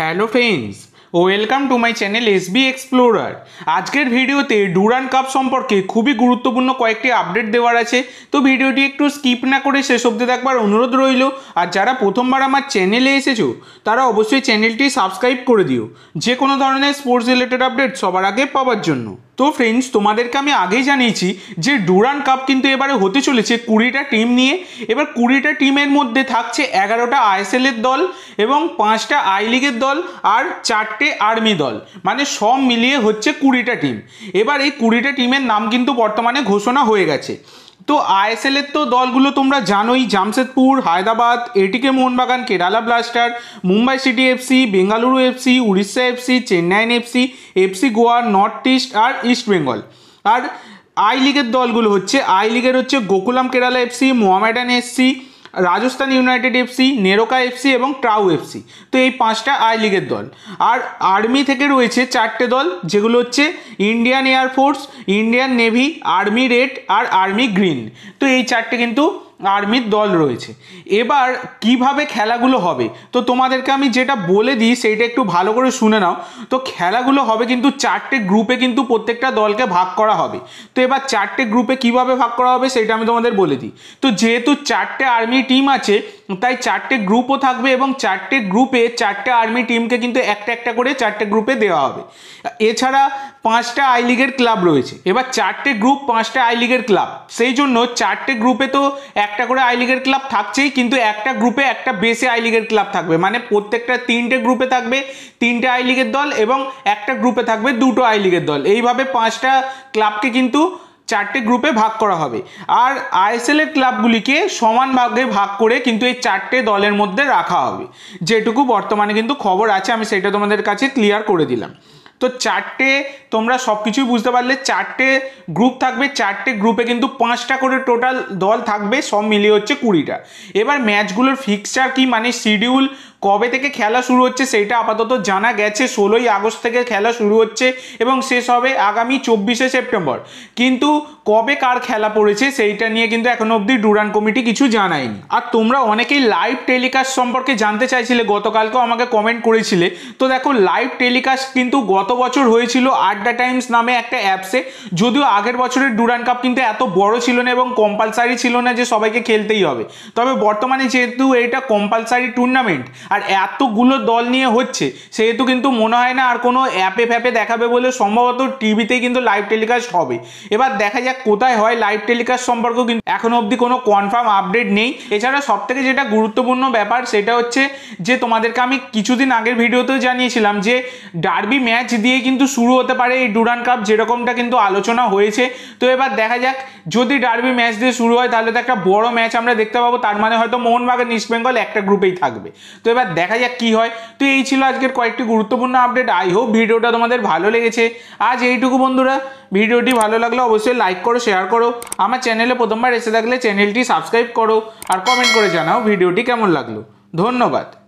hello friends welcome to my channel S B Explorer আজকের ভিডিওতে Duran cup সম্পর্কে খুবই গুরুত্বপূর্ণ কয়েকটি আপডেট দেওয়ার আছে তো ভিডিওটি একটু স্কিপ না করে শেষ অব্দি দেখবার অনুরোধ রইল আর যারা প্রথমবার আমার চ্যানেলে এসেছো তারা অবশ্যই চ্যানেলটি সাবস্ক্রাইব করে দিও যে কোনো ধরনের স্পোর্টস রিলেটেড আপডেট সবার আগে পাওয়ার জন্য তো ফ্রেন্ডস তোমাদেরকে আমি আগেই জানিয়েছি যে ডুরান কাপ কিন্তু এবারে হতে চলেছে কুড়িটা টিম নিয়ে এবার কুড়িটা টিমের মধ্যে থাকছে এগারোটা আইএসএলের দল এবং পাঁচটা আই লিগের দল আর চারটে আর্মি দল মানে সব মিলিয়ে হচ্ছে কুড়িটা টিম এবার এই কুড়িটা টিমের নাম কিন্তু বর্তমানে ঘোষণা হয়ে গেছে তো আইএসএলের তো দলগুলো তোমরা জানোই Jamshedpur Hyderabad ATK Mohun Bagan Kerala Blaster Mumbai City FC Bengaluru FC Odisha FC Chennaiyin FC FC Goa North East আর ইস্ট বেঙ্গল আর আই লিগের দলগুলো হচ্ছে আই লিগের হচ্ছে Gokulam Kerala FC Mohammedan FC Rajasthan United FC NEROCA FC এবং ট্রাউ এফসি তো এই পাঁচটা আই লিগের দল আর আর্মি থেকে রয়েছে চারটে দল যেগুলো হচ্ছে Indian air force Indian navy army red আর আর্মি গ্রিন তো এই চারটে কিন্তু আর্মির দল রয়েছে এবার কিভাবে খেলাগুলো হবে তো তোমাদেরকে আমি যেটা বলে দিই সেইটা একটু ভালো করে শুনে নাও তো খেলাগুলো হবে কিন্তু চারটে গ্রুপে কিন্তু প্রত্যেকটা দলকে ভাগ করা হবে তো এবার চারটে গ্রুপে কিভাবে ভাগ করা হবে সেটা আমি তোমাদের বলে দিই তো যেহেতু চারটে আর্মি টিম আছে তাই চারটে গ্রুপও থাকবে এবং চারটে গ্রুপে চারটে আর্মি টিমকে কিন্তু একটা একটা করে চারটে গ্রুপে দেওয়া হবে এছাড়া পাঁচটা আই লিগের ক্লাব রয়েছে এবার চারটে গ্রুপ পাঁচটা আই লিগের ক্লাব সেই জন্য চারটে গ্রুপে তো এক একটা করে আই লিগের ক্লাব থাকছেই কিন্তু একটা গ্রুপে একটা বেসে আই লিগের ক্লাব থাকবে মানে প্রত্যেকটা তিনটে গ্রুপে থাকবে তিনটে আই লিগের দল এবং একটা গ্রুপে থাকবে দুটো আই লিগের দল এইভাবে পাঁচটা ক্লাবকে কিন্তু চারটে গ্রুপে ভাগ করা হবে আর আইএসএলের ক্লাবগুলিকে সমান ভাগে ভাগ করে কিন্তু এই চারটে দলের মধ্যে রাখা হবে যেটুকু বর্তমানে কিন্তু খবর আছে আমি সেটা তোমাদের কাছে ক্লিয়ার করে দিলাম তো চারটে তোমরা সব কিছুই বুঝতে পারলে চারটে গ্রুপ থাকবে চারটে গ্রুপে কিন্তু পাঁচটা করে টোটাল দল থাকবে সব মিলিয়ে হচ্ছে কুড়িটা এবার ম্যাচগুলোর ফিক্সচার কি মানে শিডিউল কবে থেকে খেলা শুরু হচ্ছে সেটা আপাতত জানা গেছে ষোলোই আগস্ট থেকে খেলা শুরু হচ্ছে এবং শেষ হবে আগামী চব্বিশে সেপ্টেম্বর কিন্তু কবে কার খেলা পড়েছে সেইটা নিয়ে কিন্তু এখনো অবধি ডুরান কমিটি কিছু জানায়নি আর তোমরা অনেকেই লাইভ টেলিকাস্ট সম্পর্কে জানতে চাইছিলে গতকালকেও আমাকে কমেন্ট করেছিলে তো দেখো লাইভ টেলিকাস্ট কিন্তু গত বছর হয়েছিল আড্ডা টাইমস নামে একটা অ্যাপসে যদিও আগের বছরের ডুরান কাপ কিন্তু এত বড় ছিল না এবং কম্পালসারি ছিল না যে সবাইকে খেলতেই হবে তবে বর্তমানে যেহেতু এটা কম্পালসারি টুর্নামেন্ট আর এতগুলো দল নিয়ে হচ্ছে সেহেতু কিন্তু মনে হয় না আর কোনো অ্যাপে ফ্যাপে দেখাবে বলে সম্ভবত টিভিতে কিন্তু লাইভ টেলিকাস্ট হবে এবার দেখা যাক কোথায় হয় লাইভ টেলিকাস্ট সম্পর্কেও কিন্তু এখনও অবধি কোনো কনফার্ম আপডেট নেই এছাড়া সব থেকে যেটা গুরুত্বপূর্ণ ব্যাপার সেটা হচ্ছে যে তোমাদেরকে আমি কিছুদিন আগের ভিডিওতেও জানিয়েছিলাম যে ডার্বি ম্যাচ দিয়ে কিন্তু শুরু হতে পারে এই ডুরান কাপ যেরকমটা কিন্তু আলোচনা হয়েছে তো এবার দেখা যাক যদি ডার্বি ম্যাচ দিয়ে শুরু হয় তাহলে তো একটা বড় ম্যাচ আমরা দেখতে পাবো তার মানে হয়তো মোহনবাগান ইস্ট বেঙ্গল একটা গ্রুপেই থাকবে তো এবার এবার দেখা যাক কি হয় তো এই ছিল আজকের কয়েকটি গুরুত্বপূর্ণ আপডেট আই হোপ ভিডিওটা তোমাদের ভালো লেগেছে আজ এইটুকু বন্ধুরা ভিডিওটি ভালো লাগলে অবশ্যই লাইক করো শেয়ার করো আমার চ্যানেলে প্রথমবার এসে থাকলে চ্যানেলটি সাবস্ক্রাইব করো আর কমেন্ট করে জানাও ভিডিওটি কেমন লাগলো ধন্যবাদ